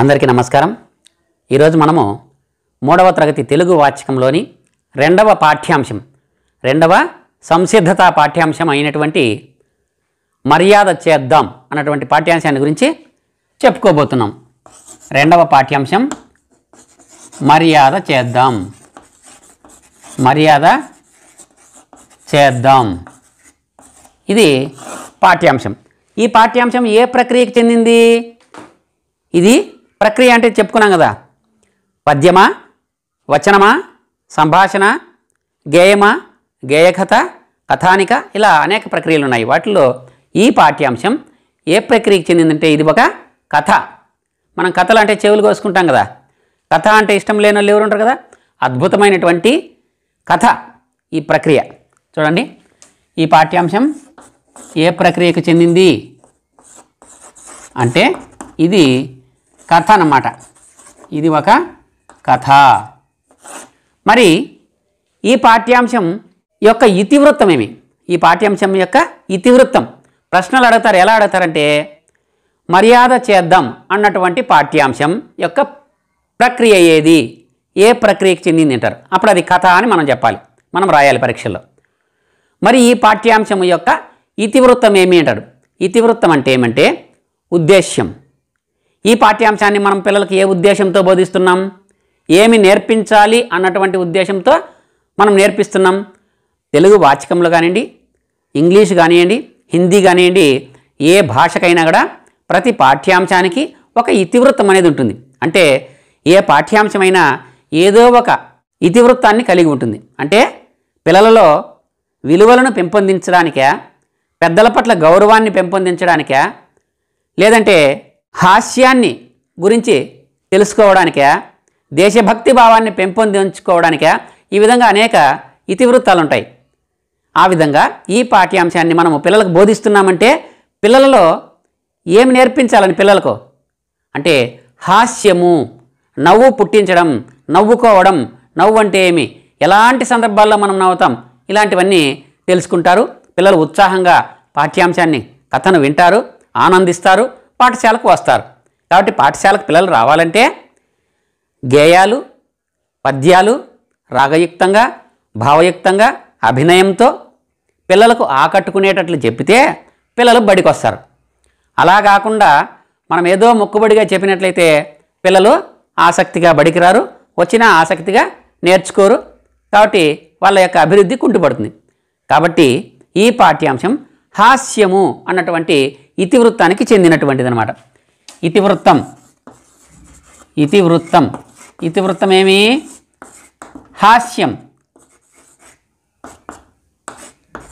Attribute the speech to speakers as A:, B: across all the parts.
A: అందరికీ నమస్కారం ఈరోజు మనము మూడవ తరగతి తెలుగు వాచకంలోని రెండవ పాఠ్యాంశం రెండవ సంసిద్ధత పాఠ్యాంశం అయినటువంటి మర్యాద చేద్దాం అన్నటువంటి పాఠ్యాంశాన్ని గురించి చెప్పుకోబోతున్నాం రెండవ పాఠ్యాంశం మర్యాద చేద్దాం మర్యాద చేద్దాం ఇది పాఠ్యాంశం ఈ పాఠ్యాంశం ఏ ప్రక్రియకు చెందింది ఇది ప్రక్రియ అంటే చెప్పుకున్నాం కదా పద్యమా వచనమా సంభాషణ గేయమా గేయకథ కథానిక ఇలా అనేక ప్రక్రియలు ఉన్నాయి వాటిల్లో ఈ పాఠ్యాంశం ఏ ప్రక్రియకి చెందిందంటే ఇది ఒక కథ మనం కథలు అంటే చెవులు కోసుకుంటాం కదా కథ అంటే ఇష్టం లేని వాళ్ళు ఎవరు ఉంటారు కదా అద్భుతమైనటువంటి కథ ఈ ప్రక్రియ చూడండి ఈ పాఠ్యాంశం ఏ ప్రక్రియకు చెందింది అంటే ఇది కథ అన్నమాట ఇది ఒక కథ మరి ఈ పాఠ్యాంశం యొక్క ఇతివృత్తం ఏమి ఈ పాఠ్యాంశం యొక్క ఇతివృత్తం ప్రశ్నలు అడుగుతారు ఎలా అడుగుతారంటే మర్యాద చేద్దాం అన్నటువంటి పాఠ్యాంశం యొక్క ప్రక్రియ ఏది ఏ ప్రక్రియకి చెందింది అంటారు అప్పుడు అది కథ అని మనం చెప్పాలి మనం రాయాలి పరీక్షల్లో మరి ఈ పాఠ్యాంశం యొక్క ఇతివృత్తం ఏమి అంటారు ఇతివృత్తం అంటే ఏమంటే ఉద్దేశ్యం ఈ పాఠ్యాంశాన్ని మనం పిల్లలకి ఏ ఉద్దేశంతో బోధిస్తున్నాం ఏమి నేర్పించాలి అన్నటువంటి ఉద్దేశంతో మనం నేర్పిస్తున్నాం తెలుగు వాచకంలో కానివ్వండి ఇంగ్లీష్ కానివ్వండి హిందీ కానివ్వండి ఏ భాషకైనా కూడా ప్రతి పాఠ్యాంశానికి ఒక ఇతివృత్తం అనేది ఉంటుంది అంటే ఏ పాఠ్యాంశమైనా ఏదో ఒక ఇతివృత్తాన్ని కలిగి ఉంటుంది అంటే పిల్లలలో విలువలను పెంపొందించడానికా పెద్దల పట్ల గౌరవాన్ని పెంపొందించడానికా లేదంటే హాస్యాన్ని గురించి తెలుసుకోవడానికే దేశభక్తి భావాన్ని పెంపొందించుకోవడానికే ఈ విధంగా అనేక ఇతివృత్తాలు ఉంటాయి ఆ విధంగా ఈ పాఠ్యాంశాన్ని మనము పిల్లలకు బోధిస్తున్నామంటే పిల్లలలో ఏమి నేర్పించాలని పిల్లలకు అంటే హాస్యము నవ్వు పుట్టించడం నవ్వుకోవడం నవ్వు అంటే ఏమి ఎలాంటి సందర్భాల్లో మనం నవ్వుతాం ఇలాంటివన్నీ తెలుసుకుంటారు పిల్లలు ఉత్సాహంగా పాఠ్యాంశాన్ని కథను వింటారు ఆనందిస్తారు పాఠశాలకు వస్తారు కాబట్టి పాఠశాలకు పిల్లలు రావాలంటే గేయాలు పద్యాలు రాగయుక్తంగా భావయుక్తంగా అభినయంతో పిల్లలకు ఆకట్టుకునేటట్లు చెప్పితే పిల్లలు బడికి వస్తారు అలా కాకుండా మనం ఏదో మొక్కుబడిగా చెప్పినట్లయితే పిల్లలు ఆసక్తిగా బడికి రారు వచ్చినా ఆసక్తిగా నేర్చుకోరు కాబట్టి వాళ్ళ యొక్క అభివృద్ధి కుంటుపడుతుంది కాబట్టి ఈ పాఠ్యాంశం హాస్యము అన్నటువంటి ఇతివృత్తానికి అనమాట ఇతివృత్తం ఇతివృత్తం ఇతివృత్తం ఏమి హాస్యం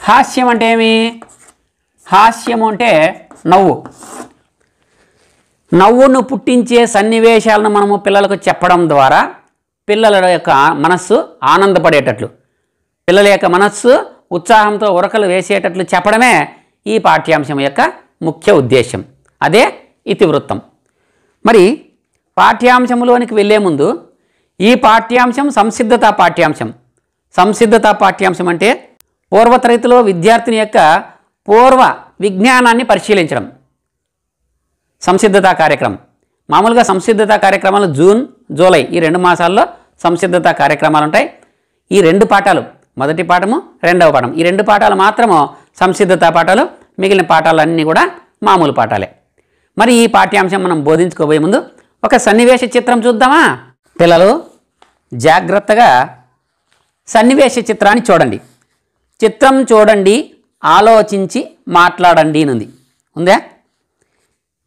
A: హాస్యం అంటే ఏమి హాస్యము అంటే నవ్వు నవ్వును పుట్టించే సన్నివేశాలను మనము పిల్లలకు చెప్పడం ద్వారా పిల్లల యొక్క మనస్సు ఆనందపడేటట్లు పిల్లల యొక్క మనస్సు ఉత్సాహంతో ఉరకలు వేసేటట్లు చెప్పడమే ఈ పాఠ్యాంశం యొక్క ముఖ్య ఉద్దేశం అదే ఇతివృత్తం మరి పాఠ్యాంశంలోనికి వెళ్ళే ముందు ఈ పాఠ్యాంశం సంసిద్ధత పాఠ్యాంశం సంసిద్ధత పాఠ్యాంశం అంటే పూర్వతరైతులో విద్యార్థిని యొక్క పూర్వ విజ్ఞానాన్ని పరిశీలించడం సంసిద్ధత కార్యక్రమం మామూలుగా సంసిద్ధత కార్యక్రమాలు జూన్ జూలై ఈ రెండు మాసాల్లో సంసిద్ధత కార్యక్రమాలు ఉంటాయి ఈ రెండు పాఠాలు మొదటి పాఠము రెండవ పాఠం ఈ రెండు పాఠాలు మాత్రము సంసిద్ధత పాఠాలు మిగిలిన పాఠాలన్నీ కూడా మామూలు పాఠాలే మరి ఈ పాఠ్యాంశం మనం బోధించుకోబోయే ముందు ఒక సన్నివేశ చిత్రం చూద్దామా పిల్లలు జాగ్రత్తగా సన్నివేశ చిత్రాన్ని చూడండి చిత్రం చూడండి ఆలోచించి మాట్లాడండి ఉంది ఉందా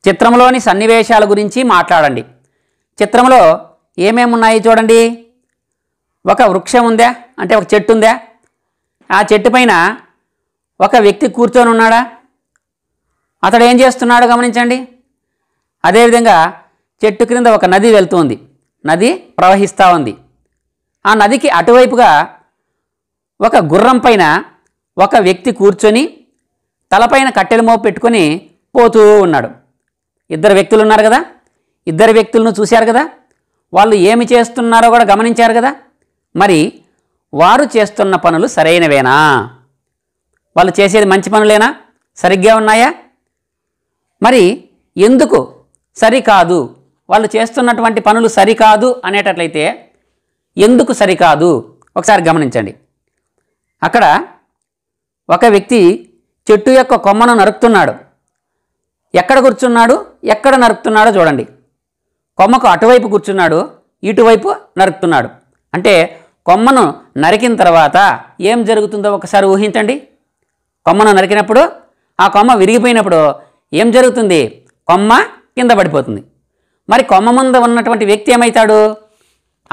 A: చిత్రంలోని సన్నివేశాల గురించి మాట్లాడండి చిత్రంలో ఏమేమి ఉన్నాయి చూడండి ఒక వృక్షం ఉందా అంటే ఒక చెట్టు ఉందా ఆ చెట్టు పైన ఒక వ్యక్తి కూర్చొని ఉన్నాడా అతడు ఏం చేస్తున్నాడో గమనించండి అదేవిధంగా చెట్టు క్రింద ఒక నది వెళ్తుంది నది ప్రవహిస్తూ ఉంది ఆ నదికి అటువైపుగా ఒక గుర్రం పైన ఒక వ్యక్తి కూర్చొని తలపైన కట్టెల మోపు పెట్టుకొని పోతూ ఉన్నాడు ఇద్దరు వ్యక్తులు ఉన్నారు కదా ఇద్దరు వ్యక్తులను చూశారు కదా వాళ్ళు ఏమి చేస్తున్నారో కూడా గమనించారు కదా మరి వారు చేస్తున్న పనులు సరైనవేనా వాళ్ళు చేసేది మంచి పనులేనా సరిగ్గా ఉన్నాయా మరి ఎందుకు సరికాదు వాళ్ళు చేస్తున్నటువంటి పనులు సరికాదు అనేటట్లయితే ఎందుకు సరికాదు ఒకసారి గమనించండి అక్కడ ఒక వ్యక్తి చెట్టు యొక్క కొమ్మను నరుకుతున్నాడు ఎక్కడ కూర్చున్నాడు ఎక్కడ నరుకుతున్నాడో చూడండి కొమ్మకు అటువైపు కూర్చున్నాడు ఇటువైపు నరుకుతున్నాడు అంటే కొమ్మను నరికిన తర్వాత ఏం జరుగుతుందో ఒకసారి ఊహించండి కొమ్మను నరికినప్పుడు ఆ కొమ్మ విరిగిపోయినప్పుడు ఏం జరుగుతుంది కొమ్మ కింద పడిపోతుంది మరి కొమ్మ ముందు ఉన్నటువంటి వ్యక్తి ఏమవుతాడు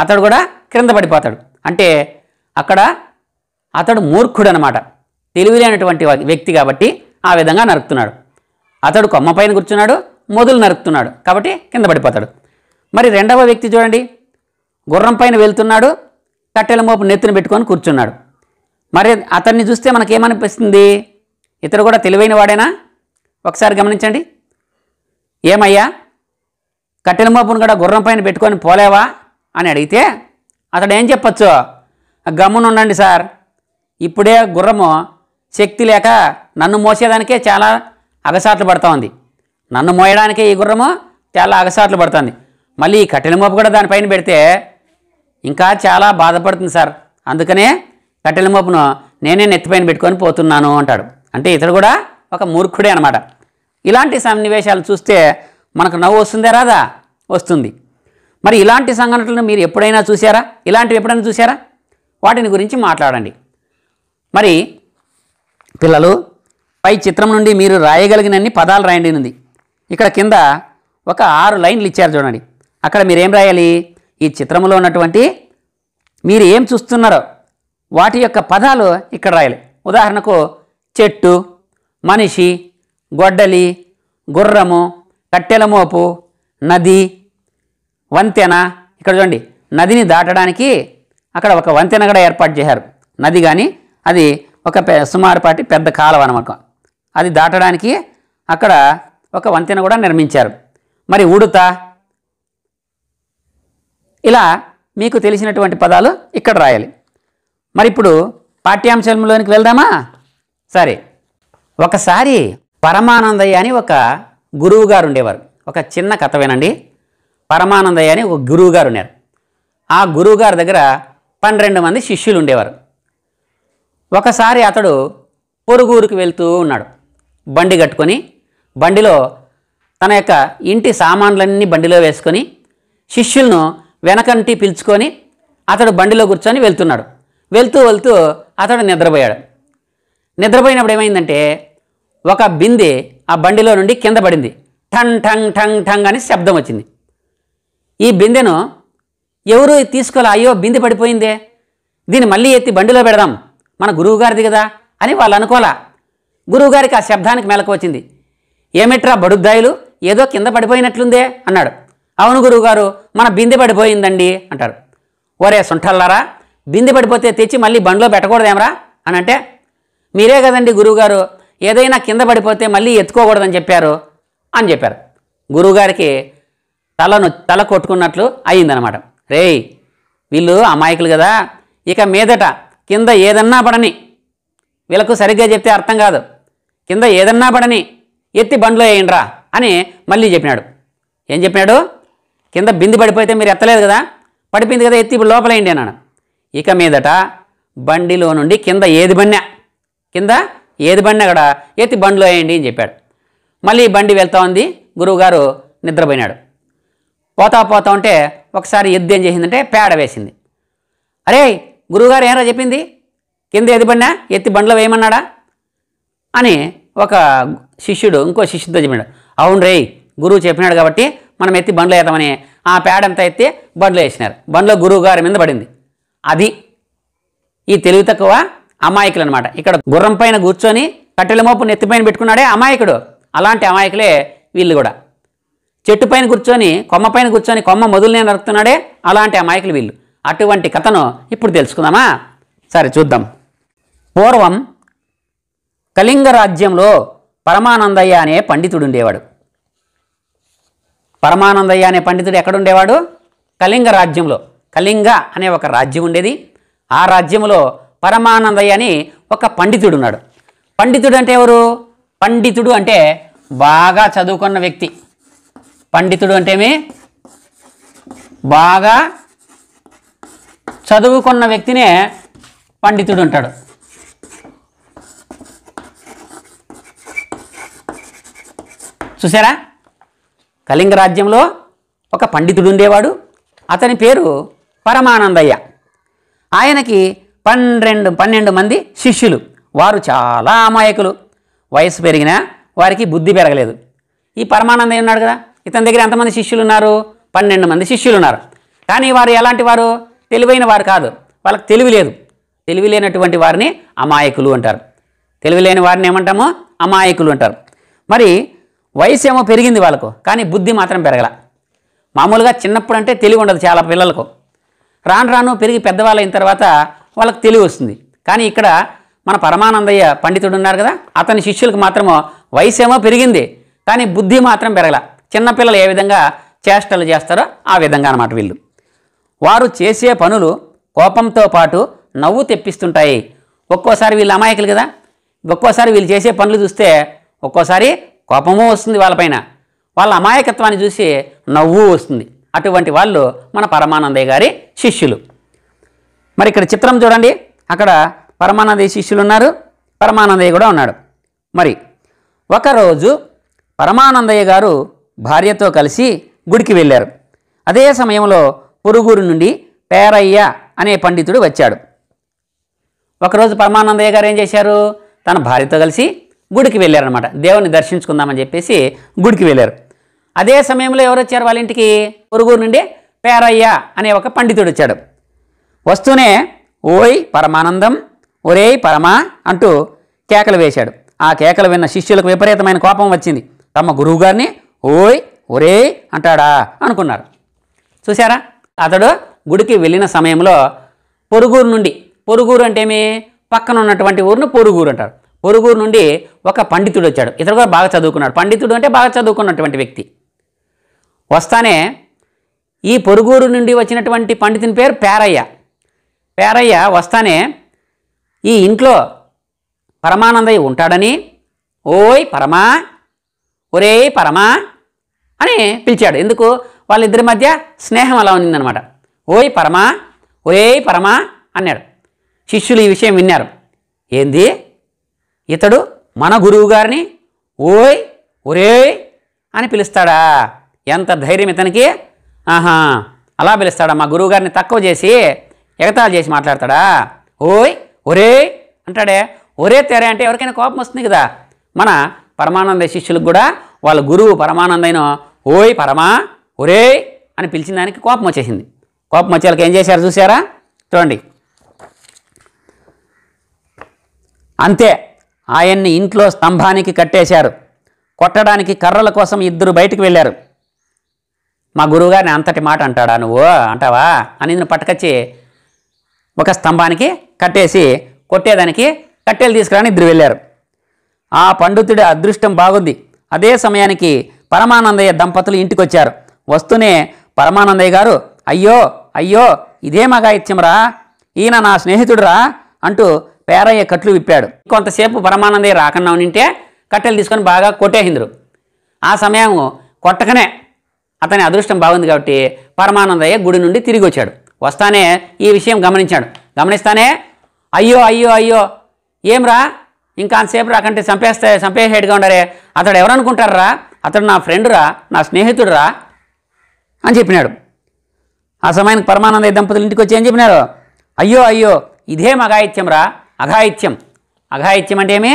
A: అతడు కూడా క్రింద పడిపోతాడు అంటే అక్కడ అతడు మూర్ఖుడు అనమాట తెలివిలేనటువంటి వ్యక్తి కాబట్టి ఆ విధంగా నరుకుతున్నాడు అతడు కొమ్మ పైన కూర్చున్నాడు మొదలు నరుకుతున్నాడు కాబట్టి కింద పడిపోతాడు మరి రెండవ వ్యక్తి చూడండి గుర్రం పైన వెళ్తున్నాడు కట్టెల మోపు నెత్తిన పెట్టుకొని కూర్చున్నాడు మరి అతన్ని చూస్తే మనకేమనిపిస్తుంది ఇతడు కూడా తెలివైన వాడేనా ఒకసారి గమనించండి ఏమయ్యా కట్టెల మోపును కూడా గుర్రం పైన పెట్టుకొని పోలేవా అని అడిగితే అతడు ఏం చెప్పచ్చు గమ్మునుండండి సార్ ఇప్పుడే గుర్రము శక్తి లేక నన్ను మోసేదానికే చాలా అగసాట్లు పడుతూ ఉంది నన్ను మోయడానికే ఈ గుర్రము చాలా అగసాట్లు పడుతుంది మళ్ళీ ఈ కట్టెల మోపు కూడా దానిపైన పెడితే ఇంకా చాలా బాధపడుతుంది సార్ అందుకనే కట్టెల మోపును నేనే నెత్తిపైన పెట్టుకొని పోతున్నాను అంటాడు అంటే ఇతడు కూడా ఒక మూర్ఖుడే అనమాట ఇలాంటి సన్నివేశాలు చూస్తే మనకు నవ్వు వస్తుందే రాదా వస్తుంది మరి ఇలాంటి సంఘటనలు మీరు ఎప్పుడైనా చూసారా ఇలాంటివి ఎప్పుడైనా చూసారా వాటిని గురించి మాట్లాడండి మరి పిల్లలు పై చిత్రం నుండి మీరు రాయగలిగినన్ని పదాలు రాయండి ఉంది ఇక్కడ కింద ఒక ఆరు లైన్లు ఇచ్చారు చూడండి అక్కడ మీరేం రాయాలి ఈ చిత్రంలో ఉన్నటువంటి మీరు ఏం చూస్తున్నారో వాటి యొక్క పదాలు ఇక్కడ రాయాలి ఉదాహరణకు చెట్టు మనిషి గొడ్డలి గుర్రము కట్టెలమోపు నది వంతెన ఇక్కడ చూడండి నదిని దాటడానికి అక్కడ ఒక వంతెన కూడా ఏర్పాటు చేశారు నది కానీ అది ఒక సుమారుపాటి పెద్ద కాలం అనమాట అది దాటడానికి అక్కడ ఒక వంతెన కూడా నిర్మించారు మరి ఉడుత ఇలా మీకు తెలిసినటువంటి పదాలు ఇక్కడ రాయాలి మరి ఇప్పుడు పాఠ్యాంశంలోనికి వెళ్దామా సరే ఒకసారి పరమానందయ్య అని ఒక గురువు గారు ఉండేవారు ఒక చిన్న కథ వినండి పరమానందయ్య అని ఒక గురువు గారు ఉన్నారు ఆ గురువు గారి దగ్గర పన్నెండు మంది శిష్యులు ఉండేవారు ఒకసారి అతడు పొరుగురుకు వెళ్తూ ఉన్నాడు బండి కట్టుకొని బండిలో తన యొక్క ఇంటి సామాన్లన్నీ బండిలో వేసుకొని శిష్యులను వెనకంటి పిలుచుకొని అతడు బండిలో కూర్చొని వెళ్తున్నాడు వెళ్తూ వెళ్తూ అతడు నిద్రపోయాడు నిద్రపోయినప్పుడు ఏమైందంటే ఒక బిందె ఆ బండిలో నుండి కింద పడింది ఠంగ్ ఠంగ్ ఠంగ్ ఠంగ్ అని శబ్దం వచ్చింది ఈ బిందెను ఎవరు తీసుకోలే అయ్యో బింది పడిపోయిందే దీన్ని మళ్ళీ ఎత్తి బండిలో పెడదాం మన గురువుగారిది కదా అని వాళ్ళు అనుకోలా గురువుగారికి ఆ శబ్దానికి మెలకు వచ్చింది ఏమిట్రా బడుద్దాయిలు ఏదో కింద పడిపోయినట్లుందే అన్నాడు అవును గురువుగారు మన బిందె పడిపోయిందండి అంటారు ఒరే సుంఠల్లారా బిందె పడిపోతే తెచ్చి మళ్ళీ బండిలో పెట్టకూడదేమరా అని అంటే మీరే కదండి గురువుగారు ఏదైనా కింద పడిపోతే మళ్ళీ ఎత్తుకోకూడదని చెప్పారు అని చెప్పారు గురువుగారికి తలను తల కొట్టుకున్నట్లు అయిందనమాట రేయ్ వీళ్ళు అమాయకులు కదా ఇక మీదట కింద ఏదన్నా పడని వీళ్ళకు సరిగ్గా చెప్తే అర్థం కాదు కింద ఏదన్నా పడని ఎత్తి బండ్లో వేయండిరా అని మళ్ళీ చెప్పినాడు ఏం చెప్పినాడు కింద బింది పడిపోతే మీరు ఎత్తలేదు కదా పడిపోయింది కదా ఎత్తి ఇప్పుడు లోపలేయండి అన్నాడు ఇక మీదట బండిలో నుండి కింద ఏది బన్నా కింద ఏది బండి అక్కడ ఎత్తి బండ్లో వేయండి అని చెప్పాడు మళ్ళీ బండి వెళ్తా ఉంది గురువుగారు నిద్రపోయినాడు పోతా పోతా ఉంటే ఒకసారి ఎద్దు ఏం చేసిందంటే పేడ వేసింది అరే గురువుగారు ఏమరా చెప్పింది కింద ఏది బండినా ఎత్తి బండ్లో వేయమన్నాడా అని ఒక శిష్యుడు ఇంకో శిష్యుడితో చెప్పాడు అవును రే గురువు చెప్పినాడు కాబట్టి మనం ఎత్తి బండ్లు వేద్దామని ఆ పేడ అంతా ఎత్తి బండ్లు వేసినారు బండ్లో గురువు గారి మీద పడింది అది ఈ తెలివి తక్కువ అమాయకులు అనమాట ఇక్కడ గుర్రం పైన కూర్చొని కట్టెల మోపు నెత్తిపైన పెట్టుకున్నాడే అమాయకుడు అలాంటి అమాయకులే వీళ్ళు కూడా చెట్టు పైన కూర్చొని కొమ్మ పైన కూర్చొని కొమ్మ నేను నరుకుతున్నాడే అలాంటి అమాయకులు వీళ్ళు అటువంటి కథను ఇప్పుడు తెలుసుకుందామా సరే చూద్దాం పూర్వం కళింగ రాజ్యంలో పరమానందయ్య అనే పండితుడు ఉండేవాడు పరమానందయ్య అనే పండితుడు ఎక్కడుండేవాడు కళింగ రాజ్యంలో కళింగ అనే ఒక రాజ్యం ఉండేది ఆ రాజ్యంలో పరమానందయ్య అని ఒక పండితుడు ఉన్నాడు పండితుడు అంటే ఎవరు పండితుడు అంటే బాగా చదువుకున్న వ్యక్తి పండితుడు అంటేమి బాగా చదువుకున్న వ్యక్తినే పండితుడు అంటాడు చూసారా కళింగ రాజ్యంలో ఒక పండితుడు ఉండేవాడు అతని పేరు పరమానందయ్య ఆయనకి పన్నెండు పన్నెండు మంది శిష్యులు వారు చాలా అమాయకులు వయసు పెరిగినా వారికి బుద్ధి పెరగలేదు ఈ పరమానందయ్య ఉన్నాడు కదా ఇతని దగ్గర ఎంతమంది శిష్యులు ఉన్నారు పన్నెండు మంది శిష్యులు ఉన్నారు కానీ వారు ఎలాంటి వారు తెలివైన వారు కాదు వాళ్ళకి తెలివి లేదు తెలివి లేనటువంటి వారిని అమాయకులు అంటారు తెలివి లేని వారిని ఏమంటామో అమాయకులు అంటారు మరి వయసు ఏమో పెరిగింది వాళ్ళకు కానీ బుద్ధి మాత్రం పెరగల మామూలుగా చిన్నప్పుడు అంటే తెలివి ఉండదు చాలా పిల్లలకు రాను రాను పెరిగి పెద్దవాళ్ళు అయిన తర్వాత వాళ్ళకి తెలివి వస్తుంది కానీ ఇక్కడ మన పరమానందయ్య పండితుడు ఉన్నారు కదా అతని శిష్యులకు మాత్రమో వయసేమో పెరిగింది కానీ బుద్ధి మాత్రం పెరగల చిన్నపిల్లలు ఏ విధంగా చేష్టలు చేస్తారో ఆ విధంగా అనమాట వీళ్ళు వారు చేసే పనులు కోపంతో పాటు నవ్వు తెప్పిస్తుంటాయి ఒక్కోసారి వీళ్ళు అమాయకులు కదా ఒక్కోసారి వీళ్ళు చేసే పనులు చూస్తే ఒక్కోసారి కోపము వస్తుంది వాళ్ళపైన వాళ్ళ అమాయకత్వాన్ని చూసి నవ్వు వస్తుంది అటువంటి వాళ్ళు మన పరమానందయ్య గారి శిష్యులు మరి ఇక్కడ చిత్రం చూడండి అక్కడ పరమానందయ్య శిష్యులు ఉన్నారు పరమానందయ్య కూడా ఉన్నాడు మరి ఒకరోజు పరమానందయ్య గారు భార్యతో కలిసి గుడికి వెళ్ళారు అదే సమయంలో పురుగురు నుండి పేరయ్య అనే పండితుడు వచ్చాడు ఒకరోజు పరమానందయ్య గారు ఏం చేశారు తన భార్యతో కలిసి గుడికి వెళ్ళారనమాట దేవుని దర్శించుకుందామని చెప్పేసి గుడికి వెళ్ళారు అదే సమయంలో ఎవరు వచ్చారు వాళ్ళ ఇంటికి పురుగురు నుండి పేరయ్య అనే ఒక పండితుడు వచ్చాడు వస్తూనే ఓయ్ పరమానందం ఒరేయ్ పరమా అంటూ కేకలు వేశాడు ఆ కేకలు విన్న శిష్యులకు విపరీతమైన కోపం వచ్చింది తమ గురువుగారిని ఓయ్ ఒరే అంటాడా అనుకున్నారు చూశారా అతడు గుడికి వెళ్ళిన సమయంలో పొరుగురు నుండి పొరుగురు ఏమి పక్కన ఉన్నటువంటి ఊరును పొరుగురు అంటారు పొరుగురు నుండి ఒక పండితుడు వచ్చాడు ఇతడు కూడా బాగా చదువుకున్నాడు పండితుడు అంటే బాగా చదువుకున్నటువంటి వ్యక్తి వస్తానే ఈ పొరుగురు నుండి వచ్చినటువంటి పండితుని పేరు పేరయ్య పేరయ్య వస్తానే ఈ ఇంట్లో పరమానందయ్య ఉంటాడని ఓయ్ పరమా ఒరే పరమా అని పిలిచాడు ఎందుకు వాళ్ళిద్దరి మధ్య స్నేహం అలా ఉన్నిందనమాట ఓయ్ పరమా ఒరే పరమా అన్నాడు శిష్యులు ఈ విషయం విన్నారు ఏంది ఇతడు మన గురువు గారిని ఓయ్ ఒరే అని పిలుస్తాడా ఎంత ధైర్యం ఇతనికి ఆహా అలా పిలుస్తాడా మా గురువుగారిని తక్కువ చేసి ఎగతాలు చేసి మాట్లాడతాడా ఓయ్ ఒరే అంటాడే ఒరే తెరే అంటే ఎవరికైనా కోపం వస్తుంది కదా మన పరమానంద శిష్యులకు కూడా వాళ్ళ గురువు పరమానందైన ఓయ్ పరమా ఒరే అని పిలిచిన దానికి కోపం వచ్చేసింది కోపం వచ్చే వాళ్ళకి ఏం చేశారు చూసారా చూడండి అంతే ఆయన్ని ఇంట్లో స్తంభానికి కట్టేశారు కొట్టడానికి కర్రల కోసం ఇద్దరు బయటికి వెళ్ళారు మా గురువుగారిని అంతటి మాట అంటాడా నువ్వు అంటావా అని నేను పట్టుకొచ్చి ఒక స్తంభానికి కట్టేసి కొట్టేదానికి కట్టెలు తీసుకురాని ఇద్దరు వెళ్ళారు ఆ పండితుడి అదృష్టం బాగుంది అదే సమయానికి పరమానందయ్య దంపతులు ఇంటికొచ్చారు వస్తూనే పరమానందయ్య గారు అయ్యో అయ్యో ఇదే మగాయిత్యంరా ఈయన నా స్నేహితుడురా అంటూ పేరయ్య కట్లు విప్పాడు కొంతసేపు పరమానందయ్య రాకుండా ఉంటే కట్టెలు తీసుకొని బాగా కొట్టేసిందరు ఆ సమయం కొట్టకనే అతని అదృష్టం బాగుంది కాబట్టి పరమానందయ్య గుడి నుండి తిరిగి వచ్చాడు వస్తానే ఈ విషయం గమనించాడు గమనిస్తానే అయ్యో అయ్యో అయ్యో ఏమ్రా ఇంకాసేపు రాకంటే చంపేస్తే చంపేసేట్టుగా ఉండరే అతడు ఎవరనుకుంటారా అతడు నా ఫ్రెండ్రా నా స్నేహితుడురా అని చెప్పినాడు ఆ సమయానికి పరమానంద దంపతులు ఇంటికి వచ్చి ఏం చెప్పినారు అయ్యో అయ్యో ఇదేం అఘాయిత్యం రా అఘాయిత్యం అఘాయిత్యం అంటే ఏమి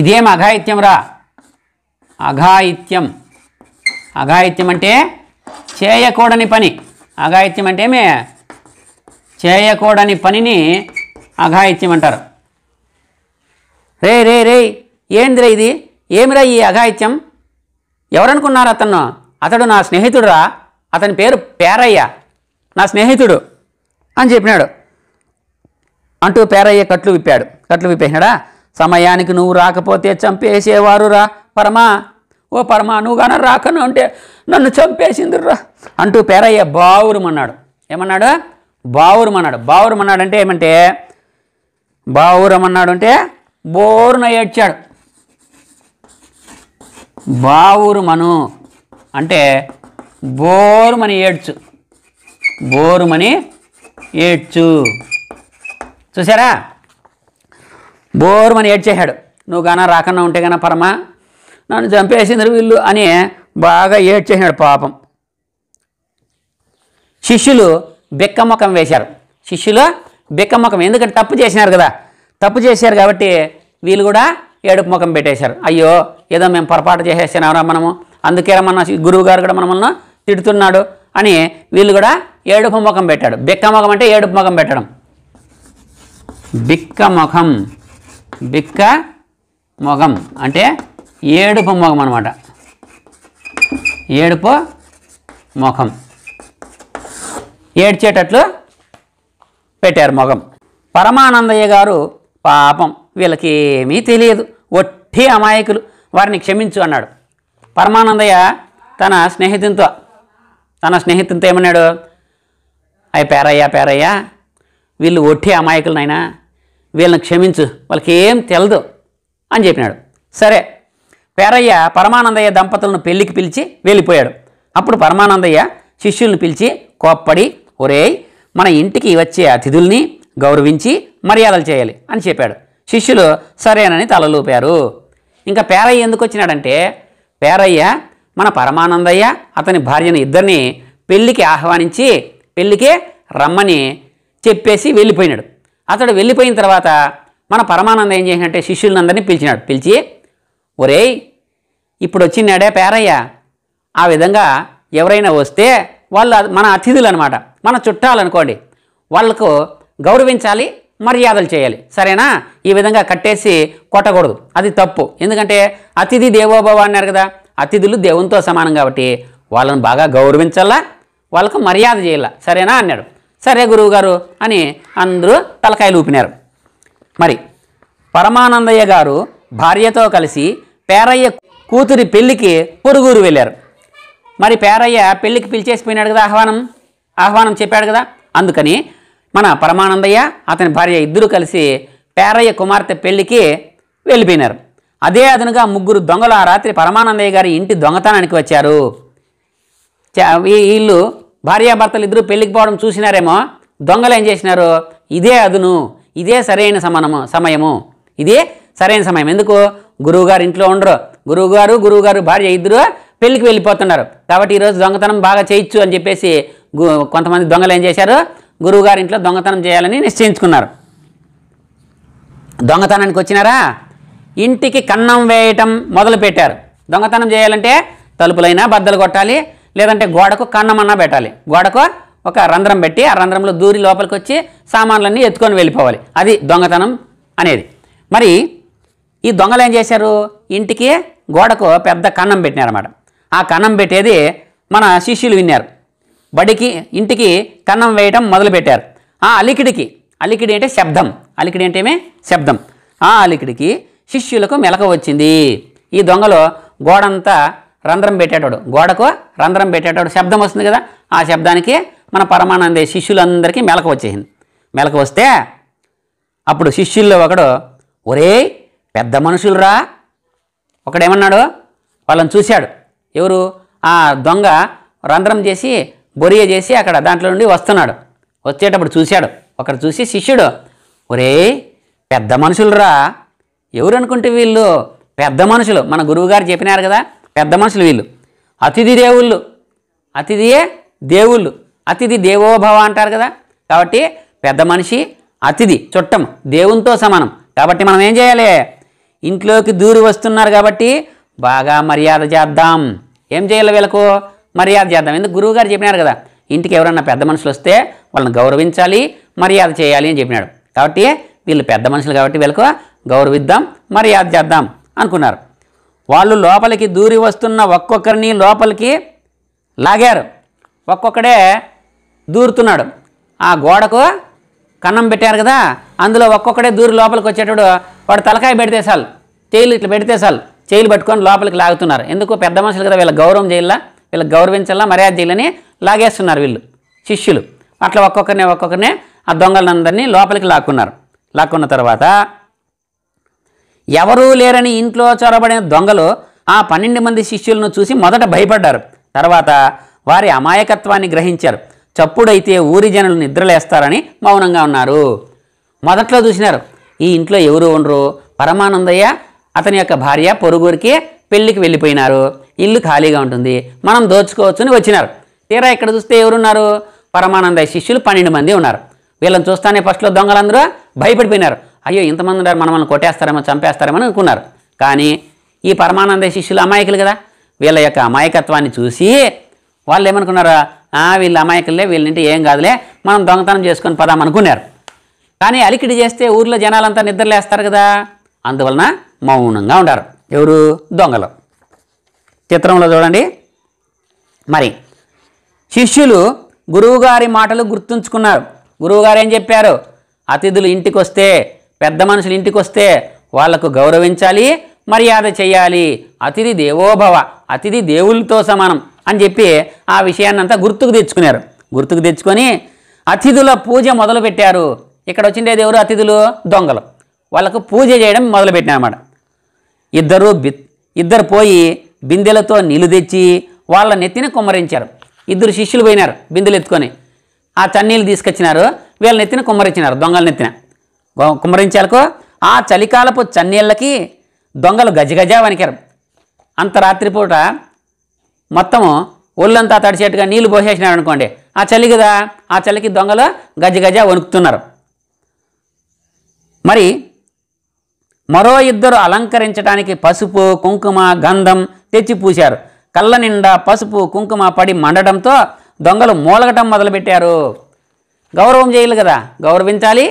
A: ఇదేం అఘాయిత్యం రా అఘాయిత్యం అఘాయిత్యం అంటే చేయకూడని పని అఘాయిత్యం అంటే ఏమే చేయకూడని పనిని అఘాయిత్యం అంటారు రే రే రే ఏందిరా ఇది ఏమిరా ఈ అఘాయిత్యం ఎవరనుకున్నారు అతను అతడు నా స్నేహితుడురా అతని పేరు పేరయ్య నా స్నేహితుడు అని చెప్పినాడు అంటూ పేరయ్య కట్లు విప్పాడు కట్లు విప్పేసినాడా సమయానికి నువ్వు రాకపోతే చంపేసేవారురా పరమా ఓ పరమా నువ్వు కానీ రాకను అంటే నన్ను చంపేసిందిర్రా అంటూ పేరయ్య బావురమన్నాడు ఏమన్నాడు బావురమన్నాడు బావురమన్నాడు అంటే ఏమంటే బావురమన్నాడు అంటే బోరున ఏడ్చాడు బావురుమను అంటే బోరుమని ఏడ్చు బోరుమని ఏడ్చు చూసారా బోరుమని ఏడ్చేశాడు నువ్వు కానీ రాకన్నా ఉంటే కానీ పరమా నన్ను చంపేసింది వీళ్ళు అని బాగా ఏడ్చేసినాడు పాపం శిష్యులు బిక్కమ్మకం వేశారు శిష్యులు బిక్కమ్మకం ఎందుకంటే తప్పు చేసినారు కదా తప్పు చేశారు కాబట్టి వీళ్ళు కూడా ఏడుపు ముఖం పెట్టేశారు అయ్యో ఏదో మేము పొరపాటు చేసేసినారా మనము అందుకేరా మన గురువు గారు కూడా మనమల్ని తిడుతున్నాడు అని వీళ్ళు కూడా ఏడుపు ముఖం పెట్టాడు బిక్క ముఖం అంటే ఏడుపు ముఖం పెట్టడం బిక్క ముఖం బిక్క ముఖం అంటే ఏడుపు ముఖం అనమాట ఏడుపు ముఖం ఏడ్చేటట్లు పెట్టారు ముఖం పరమానందయ్య గారు పాపం వీళ్ళకేమీ తెలియదు ఒట్టి అమాయకులు వారిని క్షమించు అన్నాడు పరమానందయ్య తన స్నేహితునితో తన స్నేహితునితో ఏమన్నాడు అయ్యి పేరయ్యా పేరయ్యా వీళ్ళు ఒట్టి అమాయకులనైనా వీళ్ళని క్షమించు వాళ్ళకి ఏం తెలదు అని చెప్పినాడు సరే పేరయ్య పరమానందయ్య దంపతులను పెళ్లికి పిలిచి వెళ్ళిపోయాడు అప్పుడు పరమానందయ్య శిష్యుల్ని పిలిచి కోప్పడి ఒరే మన ఇంటికి వచ్చే అతిథుల్ని గౌరవించి మర్యాదలు చేయాలి అని చెప్పాడు శిష్యులు సరేనని తలలూపారు ఇంకా పేరయ్య ఎందుకు వచ్చినాడంటే పేరయ్య మన పరమానందయ్య అతని భార్యను ఇద్దరిని పెళ్లికి ఆహ్వానించి పెళ్లికే రమ్మని చెప్పేసి వెళ్ళిపోయినాడు అతడు వెళ్ళిపోయిన తర్వాత మన పరమానందం ఏం చేసినట్టే శిష్యులందరినీ పిలిచినాడు పిలిచి ఒరేయ్ ఇప్పుడు వచ్చినాడే పేరయ్య ఆ విధంగా ఎవరైనా వస్తే వాళ్ళు మన అతిథులు అనమాట మన చుట్టాలు అనుకోండి వాళ్ళకు గౌరవించాలి మర్యాదలు చేయాలి సరేనా ఈ విధంగా కట్టేసి కొట్టకూడదు అది తప్పు ఎందుకంటే అతిథి దేవోభవ అన్నారు కదా అతిథులు దేవునితో సమానం కాబట్టి వాళ్ళని బాగా గౌరవించాలా వాళ్ళకు మర్యాద చేయాల సరేనా అన్నాడు సరే గురువుగారు అని అందరూ తలకాయలు ఊపినారు మరి పరమానందయ్య గారు భార్యతో కలిసి పేరయ్య కూతురి పెళ్లికి పొరుగురు వెళ్ళారు మరి పేరయ్య పెళ్లికి పిలిచేసిపోయినాడు కదా ఆహ్వానం ఆహ్వానం చెప్పాడు కదా అందుకని మన పరమానందయ్య అతని భార్య ఇద్దరూ కలిసి పేరయ్య కుమార్తె పెళ్లికి వెళ్ళిపోయినారు అదే అదనుగా ముగ్గురు దొంగలు ఆ రాత్రి పరమానందయ్య గారి ఇంటి దొంగతనానికి వచ్చారు వీళ్ళు భార్యాభర్తలు ఇద్దరు పెళ్లికి పోవడం చూసినారేమో దొంగలు ఏం చేసినారు ఇదే అదును ఇదే సరైన సమానము సమయము ఇదే సరైన సమయం ఎందుకు గురువుగారు ఇంట్లో ఉండరు గురువుగారు గురువుగారు భార్య ఇద్దరు పెళ్లికి వెళ్ళిపోతున్నారు కాబట్టి ఈరోజు దొంగతనం బాగా చేయొచ్చు అని చెప్పేసి కొంతమంది దొంగలు ఏం చేశారు గురువుగారి ఇంట్లో దొంగతనం చేయాలని నిశ్చయించుకున్నారు దొంగతనానికి వచ్చినారా ఇంటికి కన్నం వేయటం మొదలుపెట్టారు దొంగతనం చేయాలంటే తలుపులైనా బద్దలు కొట్టాలి లేదంటే గోడకు కన్నమన్నా పెట్టాలి గోడకు ఒక రంధ్రం పెట్టి ఆ రంధ్రంలో దూరి లోపలికి వచ్చి సామాన్లన్నీ ఎత్తుకొని వెళ్ళిపోవాలి అది దొంగతనం అనేది మరి ఈ దొంగలు ఏం చేశారు ఇంటికి గోడకు పెద్ద కన్నం అన్నమాట ఆ కన్నం పెట్టేది మన శిష్యులు విన్నారు బడికి ఇంటికి కన్నం వేయటం మొదలుపెట్టారు ఆ అలికిడికి అలికిడి అంటే శబ్దం అలికిడి అంటేమే శబ్దం ఆ అలికిడికి శిష్యులకు మెలక వచ్చింది ఈ దొంగలు గోడంతా రంధ్రం పెట్టేటాడు గోడకు రంధ్రం పెట్టేటాడు శబ్దం వస్తుంది కదా ఆ శబ్దానికి మన పరమానంద శిష్యులందరికీ మెలక వచ్చేసింది మెలక వస్తే అప్పుడు శిష్యుల్లో ఒకడు ఒరే పెద్ద మనుషులరా ఒకడేమన్నాడు వాళ్ళని చూశాడు ఎవరు ఆ దొంగ రంధ్రం చేసి బొరియ చేసి అక్కడ దాంట్లో నుండి వస్తున్నాడు వచ్చేటప్పుడు చూశాడు ఒకడు చూసి శిష్యుడు ఒరే పెద్ద మనుషులరా ఎవరు అనుకుంటే వీళ్ళు పెద్ద మనుషులు మన గురువుగారు చెప్పినారు కదా పెద్ద మనుషులు వీళ్ళు అతిథి దేవుళ్ళు అతిథియే దేవుళ్ళు అతిథి దేవోభవ అంటారు కదా కాబట్టి పెద్ద మనిషి అతిథి చుట్టం దేవునితో సమానం కాబట్టి మనం ఏం చేయాలి ఇంట్లోకి దూరి వస్తున్నారు కాబట్టి బాగా మర్యాద చేద్దాం ఏం చేయాలి వీళ్ళకు మర్యాద చేద్దాం ఎందుకు గురువుగారు చెప్పినారు కదా ఇంటికి ఎవరన్నా పెద్ద మనుషులు వస్తే వాళ్ళని గౌరవించాలి మర్యాద చేయాలి అని చెప్పినాడు కాబట్టి వీళ్ళు పెద్ద మనుషులు కాబట్టి వీళ్ళకు గౌరవిద్దాం మర్యాద చేద్దాం అనుకున్నారు వాళ్ళు లోపలికి దూరి వస్తున్న ఒక్కొక్కరిని లోపలికి లాగారు ఒక్కొక్కడే దూరుతున్నాడు ఆ గోడకు కన్నం పెట్టారు కదా అందులో ఒక్కొక్కడే దూరి లోపలికి వచ్చేటప్పుడు వాడు తలకాయ పెడితే చాలు చేయలు ఇట్లా పెడితే చాలు చేయలు పట్టుకొని లోపలికి లాగుతున్నారు ఎందుకు పెద్ద మనుషులు కదా వీళ్ళ గౌరవం చేయాలా వీళ్ళకి గౌరవించాలా మర్యాద చేయాలని లాగేస్తున్నారు వీళ్ళు శిష్యులు అట్లా ఒక్కొక్కరిని ఒక్కొక్కరినే ఆ దొంగలందరినీ లోపలికి లాక్కున్నారు లాక్కున్న తర్వాత ఎవరూ లేరని ఇంట్లో చొరబడిన దొంగలు ఆ పన్నెండు మంది శిష్యులను చూసి మొదట భయపడ్డారు తర్వాత వారి అమాయకత్వాన్ని గ్రహించారు చప్పుడైతే ఊరి జనులు నిద్రలేస్తారని మౌనంగా ఉన్నారు మొదట్లో చూసినారు ఈ ఇంట్లో ఎవరు ఉండరు పరమానందయ్య అతని యొక్క భార్య పొరుగురికి పెళ్లికి వెళ్ళిపోయినారు ఇల్లు ఖాళీగా ఉంటుంది మనం దోచుకోవచ్చు అని వచ్చినారు తీరా ఇక్కడ చూస్తే ఎవరున్నారు పరమానందయ్య శిష్యులు పన్నెండు మంది ఉన్నారు వీళ్ళని చూస్తానే ఫస్ట్లో దొంగలందరూ భయపడిపోయినారు అయ్యో ఇంతమంది ఉన్నారు మనల్ని కొట్టేస్తారేమో చంపేస్తారేమో అనుకున్నారు కానీ ఈ పరమానందయ్య శిష్యులు అమాయకులు కదా వీళ్ళ యొక్క అమాయకత్వాన్ని చూసి వాళ్ళు ఏమనుకున్నారా వీళ్ళ అమాయకులే వీళ్ళంటే ఏం కాదులే మనం దొంగతనం చేసుకొని పదాం అనుకున్నారు కానీ అలికిడి చేస్తే ఊర్లో జనాలంతా నిద్రలేస్తారు కదా అందువలన మౌనంగా ఉండరు ఎవరు దొంగలు చిత్రంలో చూడండి మరి శిష్యులు గురువుగారి మాటలు గుర్తుంచుకున్నారు గురువుగారు ఏం చెప్పారు అతిథులు ఇంటికి వస్తే పెద్ద మనుషులు ఇంటికి వస్తే వాళ్లకు గౌరవించాలి మర్యాద చేయాలి అతిథి దేవోభవ అతిథి దేవుళ్ళతో సమానం అని చెప్పి ఆ విషయాన్ని అంతా గుర్తుకు తెచ్చుకున్నారు గుర్తుకు తెచ్చుకొని అతిథుల పూజ మొదలుపెట్టారు ఇక్కడ వచ్చిండే ఎవరు అతిథులు దొంగలు వాళ్ళకు పూజ చేయడం మొదలుపెట్టినారన్నమాట ఇద్దరు బి ఇద్దరు పోయి బిందెలతో నీళ్లు తెచ్చి వాళ్ళ నెత్తిన కుమ్మరించారు ఇద్దరు శిష్యులు పోయినారు బిందెలు ఎత్తుకొని ఆ చన్నీళ్ళు తీసుకొచ్చినారు వీళ్ళ నెత్తిన కుమ్మరించినారు దొంగల నెత్తిన కుమ్మరించాలకు ఆ చలికాలపు చన్నీళ్ళకి దొంగలు గజగజ వణికారు అంత రాత్రిపూట మొత్తం ఒళ్ళంతా తడిచేట్టుగా నీళ్లు పోసేసినారు అనుకోండి ఆ చలి కదా ఆ చలికి దొంగలు గజ గజ వణుకుతున్నారు మరి మరో ఇద్దరు అలంకరించడానికి పసుపు కుంకుమ గంధం తెచ్చి పూశారు కళ్ళ నిండా పసుపు కుంకుమ పడి మండడంతో దొంగలు మూలగటం మొదలుపెట్టారు గౌరవం చేయాలి కదా గౌరవించాలి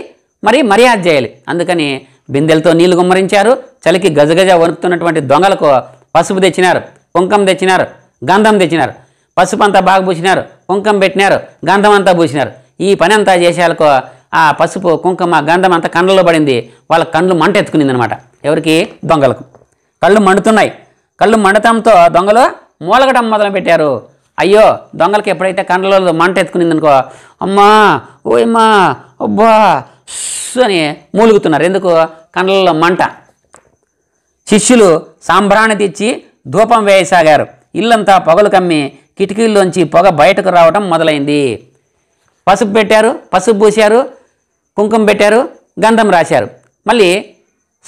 A: మరి మర్యాద చేయాలి అందుకని బిందెలతో నీళ్లు గుమ్మరించారు చలికి గజగజ వణుకుతున్నటువంటి దొంగలకు పసుపు తెచ్చినారు కుంకుమ తెచ్చినారు గంధం తెచ్చినారు పసుపు అంతా బాగా పూసినారు కుంకం పెట్టినారు గంధం అంతా పూసినారు ఈ పని అంతా చేసేలకు ఆ పసుపు కుంకుమ గంధం అంతా కండ్లలో పడింది వాళ్ళ కళ్ళు మంట ఎత్తుకునింది అనమాట ఎవరికి దొంగలకు కళ్ళు మండుతున్నాయి కళ్ళు మండటంతో దొంగలు మూలగడం పెట్టారు అయ్యో దొంగలకి ఎప్పుడైతే కండ్లలో మంట ఎత్తుకునింది అనుకో అమ్మా ఓయమ్మా అబ్బా అని మూలుగుతున్నారు ఎందుకు కండ్లలో మంట శిష్యులు సాంబ్రాణి తెచ్చి ధూపం వేయసాగారు ఇల్లంతా పొగలు కమ్మి కిటికీల్లోంచి పొగ బయటకు రావడం మొదలైంది పసుపు పెట్టారు పసుపు పూసారు కుంకుమ పెట్టారు గంధం రాశారు మళ్ళీ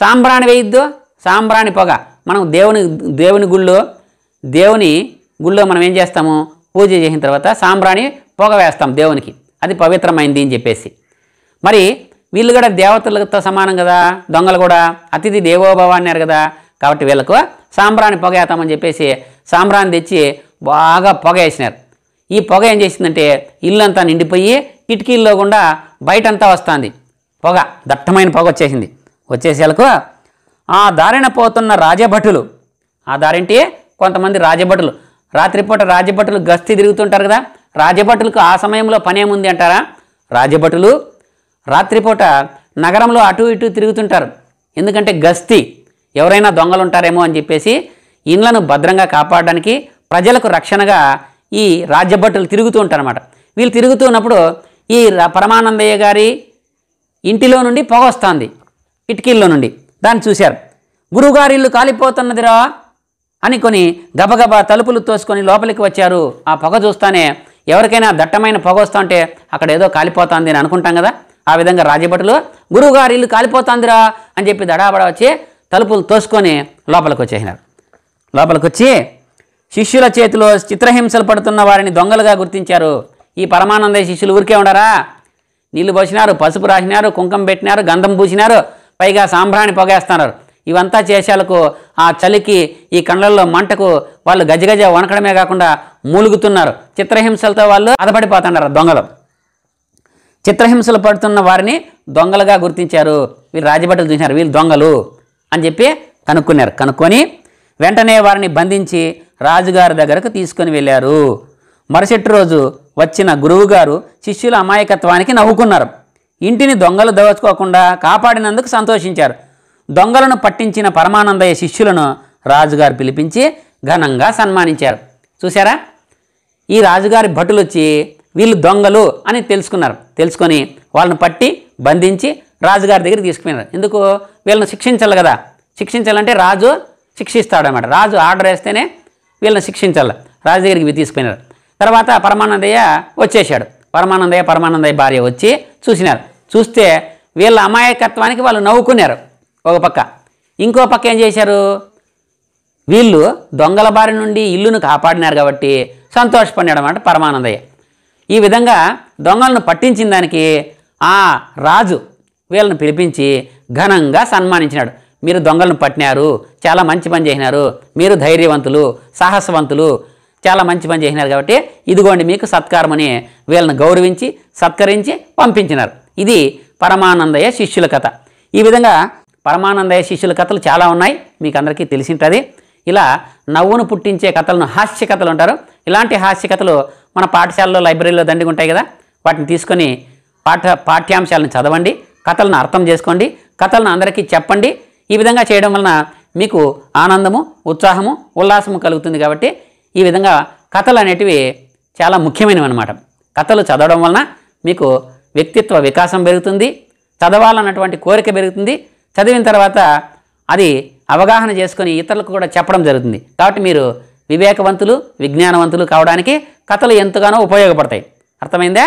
A: సాంబ్రాణి వేయొద్దు సాంబ్రాణి పొగ మనం దేవుని దేవుని గుళ్ళో దేవుని గుళ్ళో మనం ఏం చేస్తాము పూజ చేసిన తర్వాత సాంబ్రాణి పొగ వేస్తాం దేవునికి అది పవిత్రమైంది అని చెప్పేసి మరి వీళ్ళు కూడా దేవతలతో సమానం కదా దొంగలు కూడా అతిథి దేవోభవాన్ని కదా కాబట్టి వీళ్ళకు సాంబ్రాన్ని పొగేతామని చెప్పేసి సాంబ్రాన్ని తెచ్చి బాగా పొగ వేసినారు ఈ పొగ ఏం చేసిందంటే ఇల్లంతా నిండిపోయి కిటికీల్లో గుండా బయటంతా వస్తుంది పొగ దట్టమైన పొగ వచ్చేసింది వచ్చేసేలకు ఆ దారిన పోతున్న రాజభటులు ఆ దారింటి కొంతమంది రాజభటులు రాత్రిపూట రాజభటులు గస్తీ తిరుగుతుంటారు కదా రాజభటులకు ఆ సమయంలో పనేముంది అంటారా రాజభటులు రాత్రిపూట నగరంలో అటు ఇటు తిరుగుతుంటారు ఎందుకంటే గస్తీ ఎవరైనా దొంగలు ఉంటారేమో అని చెప్పేసి ఇండ్లను భద్రంగా కాపాడడానికి ప్రజలకు రక్షణగా ఈ రాజ్యభట్టులు తిరుగుతూ ఉంటారన్నమాట వీళ్ళు తిరుగుతూ ఉన్నప్పుడు ఈ పరమానందయ్య గారి ఇంటిలో నుండి పొగ వస్తుంది కిటికీల్లో నుండి దాన్ని చూశారు గురువుగారి ఇల్లు కాలిపోతున్నదిరా అని కొన్ని గబగబా తలుపులు తోసుకొని లోపలికి వచ్చారు ఆ పొగ చూస్తానే ఎవరికైనా దట్టమైన పొగ వస్తా ఉంటే అక్కడ ఏదో కాలిపోతుంది అని అనుకుంటాం కదా ఆ విధంగా రాజభటులు గురువుగారి ఇల్లు కాలిపోతుందిరా అని చెప్పి దడాబడ వచ్చి తలుపులు తోసుకొని లోపలికి వచ్చేసినారు లోపలికి వచ్చి శిష్యుల చేతిలో చిత్రహింసలు పడుతున్న వారిని దొంగలుగా గుర్తించారు ఈ పరమానంద శిష్యులు ఊరికే ఉండరా నీళ్లు పోసినారు పసుపు రాసినారు కుంకం పెట్టినారు గంధం పూసినారు పైగా సాంబ్రాణి పొగేస్తున్నారు ఇవంతా చేసేలకు ఆ చలికి ఈ కండ్లల్లో మంటకు వాళ్ళు గజగజ వణకడమే కాకుండా మూలుగుతున్నారు చిత్రహింసలతో వాళ్ళు అదపడిపోతున్నారు దొంగలు చిత్రహింసలు పడుతున్న వారిని దొంగలుగా గుర్తించారు వీళ్ళు రాజభటలు చూసినారు వీళ్ళు దొంగలు అని చెప్పి కనుక్కున్నారు కనుక్కొని వెంటనే వారిని బంధించి రాజుగారి దగ్గరకు తీసుకొని వెళ్ళారు మరుసటి రోజు వచ్చిన గురువుగారు శిష్యుల అమాయకత్వానికి నవ్వుకున్నారు ఇంటిని దొంగలు దోచుకోకుండా కాపాడినందుకు సంతోషించారు దొంగలను పట్టించిన పరమానందయ్య శిష్యులను రాజుగారు పిలిపించి ఘనంగా సన్మానించారు చూసారా ఈ రాజుగారి భటులు వచ్చి వీళ్ళు దొంగలు అని తెలుసుకున్నారు తెలుసుకొని వాళ్ళని పట్టి బంధించి రాజుగారి దగ్గర తీసుకున్నారు ఎందుకు వీళ్ళని శిక్షించాలి కదా శిక్షించాలంటే రాజు శిక్షిస్తాడనమాట రాజు ఆర్డర్ వేస్తేనే వీళ్ళని శిక్షించాలి రాజు దగ్గరికి తీసుకుపోయినారు తర్వాత పరమానందయ్య వచ్చేసాడు పరమానందయ్య పరమానందయ్య భార్య వచ్చి చూసినారు చూస్తే వీళ్ళ అమాయకత్వానికి వాళ్ళు నవ్వుకున్నారు ఒక పక్క ఇంకో పక్క ఏం చేశారు వీళ్ళు దొంగల బారి నుండి ఇల్లును కాపాడినారు కాబట్టి సంతోషపడినాడు అనమాట పరమానందయ్య ఈ విధంగా దొంగలను పట్టించిన దానికి ఆ రాజు వీళ్ళని పిలిపించి ఘనంగా సన్మానించినాడు మీరు దొంగలను పట్టినారు చాలా మంచి పని చేసినారు మీరు ధైర్యవంతులు సాహసవంతులు చాలా మంచి పని చేసినారు కాబట్టి ఇదిగోండి మీకు సత్కారమని వీళ్ళని గౌరవించి సత్కరించి పంపించినారు ఇది పరమానందయ్య శిష్యుల కథ ఈ విధంగా పరమానందయ్య శిష్యుల కథలు చాలా ఉన్నాయి మీకు అందరికీ తెలిసింటుంది ఇలా నవ్వును పుట్టించే కథలను హాస్య కథలు ఉంటారు ఇలాంటి హాస్య కథలు మన పాఠశాలలో లైబ్రరీలో దండిగా ఉంటాయి కదా వాటిని తీసుకొని పాఠ పాఠ్యాంశాలను చదవండి కథలను అర్థం చేసుకోండి కథలను అందరికీ చెప్పండి ఈ విధంగా చేయడం వలన మీకు ఆనందము ఉత్సాహము ఉల్లాసము కలుగుతుంది కాబట్టి ఈ విధంగా కథలు అనేటివి చాలా ముఖ్యమైనవి అనమాట కథలు చదవడం వలన మీకు వ్యక్తిత్వ వికాసం పెరుగుతుంది చదవాలన్నటువంటి కోరిక పెరుగుతుంది చదివిన తర్వాత అది అవగాహన చేసుకొని ఇతరులకు కూడా చెప్పడం జరుగుతుంది కాబట్టి మీరు వివేకవంతులు విజ్ఞానవంతులు కావడానికి కథలు ఎంతగానో ఉపయోగపడతాయి అర్థమైందా